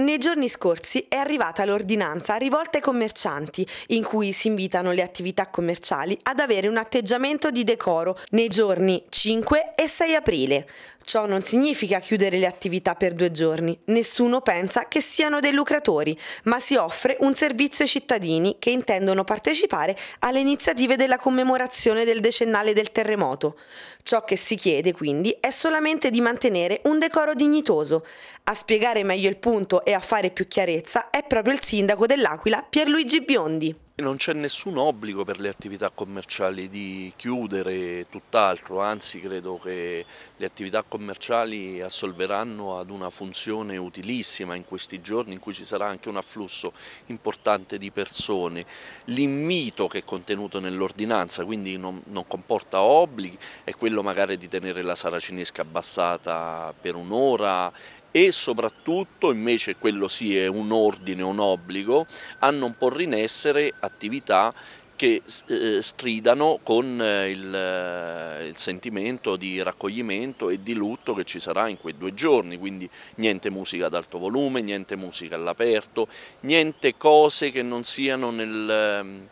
Nei giorni scorsi è arrivata l'ordinanza rivolta ai commercianti, in cui si invitano le attività commerciali ad avere un atteggiamento di decoro nei giorni 5 e 6 aprile. Ciò non significa chiudere le attività per due giorni, nessuno pensa che siano dei lucratori, ma si offre un servizio ai cittadini che intendono partecipare alle iniziative della commemorazione del decennale del terremoto. Ciò che si chiede quindi è solamente di mantenere un decoro dignitoso. A spiegare meglio il punto e a fare più chiarezza è proprio il sindaco dell'Aquila Pierluigi Biondi. Non c'è nessun obbligo per le attività commerciali di chiudere, tutt'altro, anzi credo che le attività commerciali assolveranno ad una funzione utilissima in questi giorni in cui ci sarà anche un afflusso importante di persone. L'invito che è contenuto nell'ordinanza, quindi non, non, comporta obblighi, è quello magari di tenere la sala cinesca abbassata per un'ora e soprattutto, invece quello sì è un ordine, un obbligo, a non porre in essere attività che eh, stridano con eh, il, eh, il, sentimento di raccoglimento e di lutto che ci sarà in quei due giorni, quindi niente musica ad alto volume, niente musica all'aperto, niente cose che non siano nel ehm,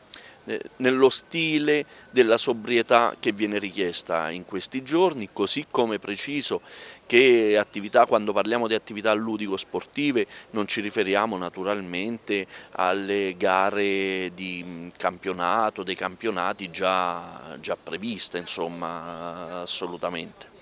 eh, nello stile della sobrietà che viene richiesta in questi giorni, così come preciso che attività, quando parliamo di attività ludico-sportive non ci riferiamo naturalmente alle gare di mm, campionato, dei campionati già, già previste, insomma, assolutamente.